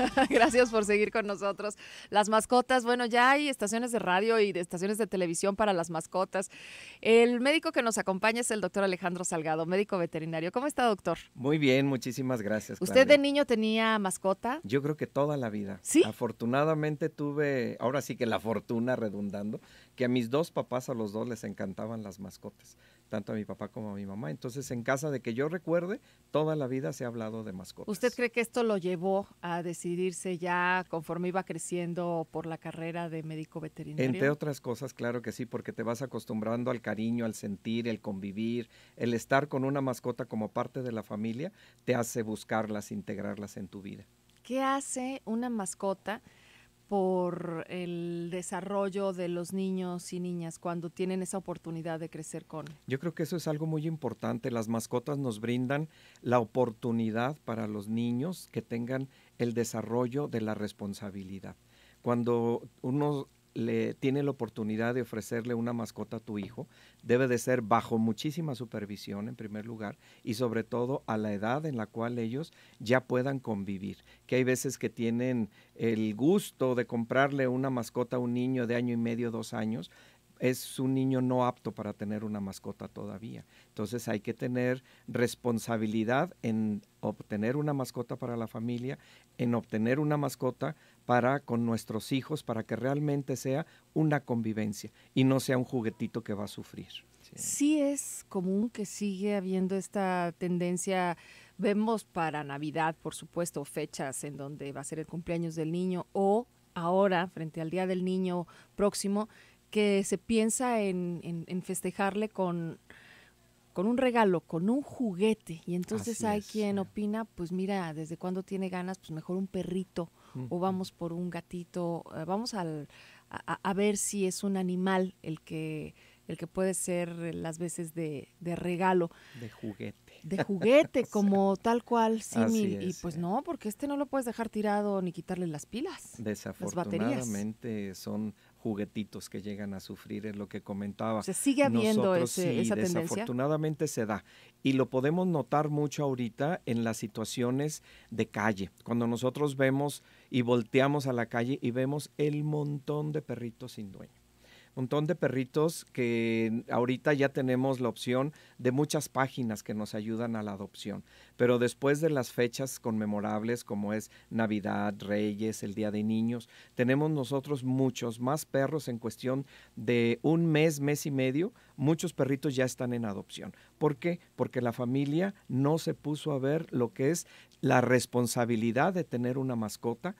Gracias por seguir con nosotros. Las mascotas, bueno, ya hay estaciones de radio y de estaciones de televisión para las mascotas. El médico que nos acompaña es el doctor Alejandro Salgado, médico veterinario. ¿Cómo está, doctor? Muy bien, muchísimas gracias. ¿Usted de niño tenía mascota? Yo creo que toda la vida. Sí. Afortunadamente tuve, ahora sí que la fortuna redundando, que a mis dos papás, a los dos les encantaban las mascotas tanto a mi papá como a mi mamá. Entonces, en casa de que yo recuerde, toda la vida se ha hablado de mascotas. ¿Usted cree que esto lo llevó a decidirse ya conforme iba creciendo por la carrera de médico veterinario? Entre otras cosas, claro que sí, porque te vas acostumbrando al cariño, al sentir, el convivir, el estar con una mascota como parte de la familia, te hace buscarlas, integrarlas en tu vida. ¿Qué hace una mascota? por el desarrollo de los niños y niñas cuando tienen esa oportunidad de crecer con. Yo creo que eso es algo muy importante. Las mascotas nos brindan la oportunidad para los niños que tengan el desarrollo de la responsabilidad. Cuando uno le tiene la oportunidad de ofrecerle una mascota a tu hijo, debe de ser bajo muchísima supervisión en primer lugar y sobre todo a la edad en la cual ellos ya puedan convivir. Que hay veces que tienen el gusto de comprarle una mascota a un niño de año y medio, dos años, es un niño no apto para tener una mascota todavía. Entonces hay que tener responsabilidad en obtener una mascota para la familia, en obtener una mascota para con nuestros hijos, para que realmente sea una convivencia y no sea un juguetito que va a sufrir. Sí, es común que sigue habiendo esta tendencia vemos para Navidad, por supuesto, fechas en donde va a ser el cumpleaños del niño o ahora, frente al Día del Niño próximo, que se piensa en, festejarle con, con un regalo, con un juguete. Y entonces hay quien opina, pues mira, desde cuando tiene ganas, pues mejor un perrito o vamos por un gatito, eh, vamos a, ver si es un animal el que, el que puede ser las veces de, de regalo. De juguete. De juguete, como tal cual, sí Y pues no, porque este no lo puedes dejar tirado ni quitarle las pilas. Desafortunadamente son juguetitos que llegan a sufrir, es lo que comentaba. Se sigue habiendo Nosotros, sí, Desafortunadamente se da. Y lo podemos notar mucho ahorita en las situaciones de calle. Cuando nosotros vemos y volteamos a la calle y vemos el montón de perritos sin dueño. Un montón de perritos que ahorita ya tenemos la opción de muchas páginas que nos ayudan a la adopción. Pero después de las fechas conmemorables como es Navidad, Reyes, el Día de Niños, tenemos nosotros muchos más perros en cuestión de un mes, mes y medio, muchos perritos ya están en adopción. ¿Por qué? Porque la familia no se puso a ver lo que es la responsabilidad de tener una mascota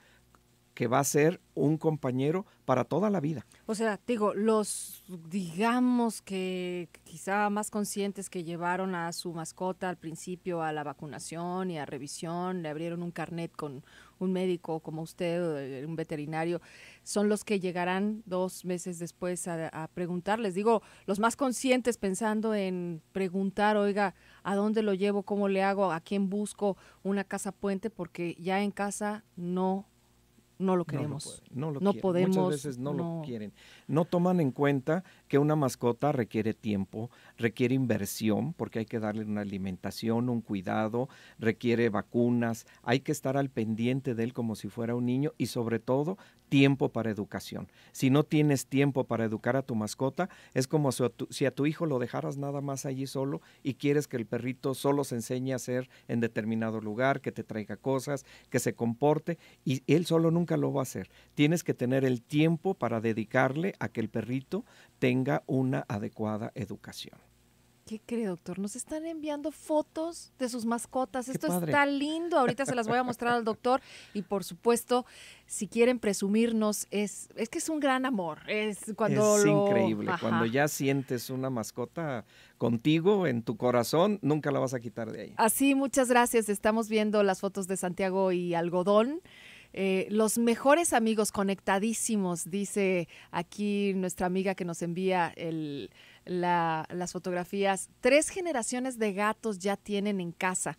que va a ser un compañero para toda la vida. O sea, digo, los digamos que quizá más conscientes que llevaron a su mascota al principio a la vacunación y a revisión, le abrieron un carnet con un médico como usted, eh, un veterinario, son los que llegarán dos meses después a, preguntarles. Digo, los más conscientes pensando en preguntar, oiga, ¿a dónde lo llevo? ¿Cómo le hago? ¿A quién busco una casa puente? Porque ya en casa no no lo queremos. No, lo, no, podemos. Muchas veces no, lo quieren. No toman en cuenta que una mascota requiere tiempo, requiere inversión, porque hay que darle una alimentación, un cuidado, requiere vacunas, hay que estar al pendiente de él como si fuera un niño y sobre todo tiempo para educación. Si no tienes tiempo para educar a tu mascota, es como si a tu, si a tu hijo lo dejaras nada más allí solo y quieres que el perrito solo se enseñe a hacer en determinado lugar, que te traiga cosas, que se comporte y él solo nunca lo va a hacer. Tienes que tener el tiempo para dedicarle a que el perrito tenga una adecuada educación. ¿Qué cree, doctor? Nos están enviando fotos de sus mascotas. Esto está lindo. Ahorita se las voy a mostrar al doctor. Y por supuesto, si quieren presumirnos, es, es que es un gran amor. Es, cuando increíble. Cuando ya sientes una mascota contigo en tu corazón, nunca la vas a quitar de ahí. Así, muchas gracias. Estamos viendo las fotos de Santiago y Algodón. Eh, los mejores amigos conectadísimos, dice aquí nuestra amiga que nos envía las fotografías. Tres generaciones de gatos ya tienen en casa.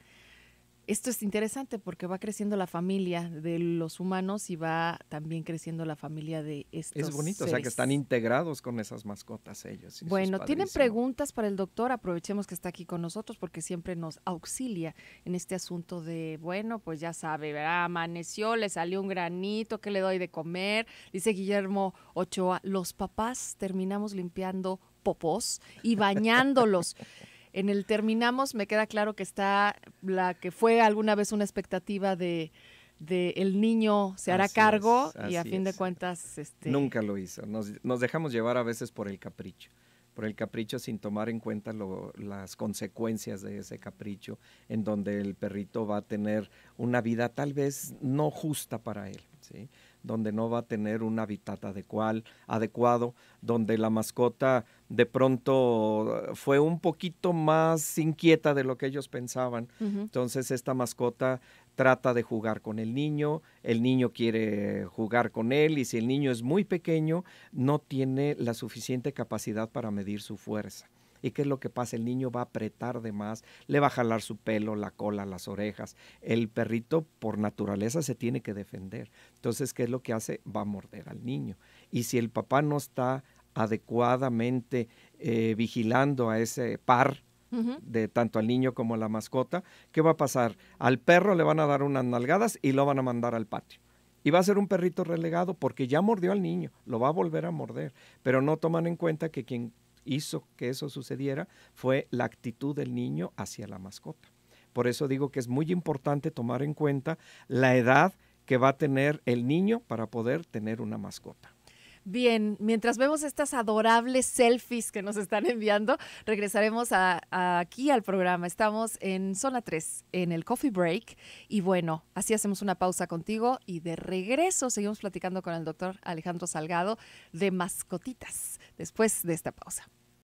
Esto es interesante porque va creciendo la familia de los humanos y va también creciendo la familia de estos. Es bonito, o sea que están integrados con esas mascotas ellos. Bueno, tienen preguntas para el doctor, aprovechemos que está aquí con nosotros porque siempre nos auxilia en este asunto de, bueno, pues ya sabe, amaneció, le salió un granito, ¿qué le doy de comer? Dice Guillermo Ochoa, los papás terminamos limpiando popós y bañándolos. En el terminamos me queda claro que está la que fue alguna vez una expectativa de, el niño se hará cargo y a fin de cuentas este nunca lo hizo. Nos, dejamos llevar a veces por el capricho, por el capricho sin tomar en cuenta las consecuencias de ese capricho, en donde el perrito va a tener una vida tal vez no justa para él. ¿sí? donde no va a tener un hábitat adecuado, adecuado, donde la mascota de pronto eh, fue un poquito más inquieta de lo que ellos pensaban. Entonces esta mascota trata de jugar con el niño, el niño quiere jugar con él y si el niño es muy pequeño, no tiene la suficiente capacidad para medir su fuerza. ¿Y qué es lo que pasa? El niño va a apretar de más, le va a jalar su pelo, la cola, las orejas. El perrito por naturaleza se tiene que defender. Entonces, ¿qué es lo que hace? Va a morder al niño. Y si el papá no está adecuadamente eh, vigilando a ese par, de tanto al niño como a la mascota, ¿qué va a pasar? Al perro le van a dar unas nalgadas y lo van a mandar al patio. Y va a ser un perrito relegado porque ya mordió al niño, lo va a volver a morder, pero no toman en cuenta que quien hizo que eso sucediera fue la actitud del niño hacia la mascota. Por eso digo que es muy importante tomar en cuenta la edad que va a tener el niño para poder tener una mascota. Bien, mientras vemos estas adorables selfies que nos están enviando, regresaremos aquí al programa. Estamos en zona 3, en el coffee break. Y bueno, así hacemos una pausa contigo y de regreso seguimos platicando con el doctor Alejandro Salgado de mascotitas después de esta pausa.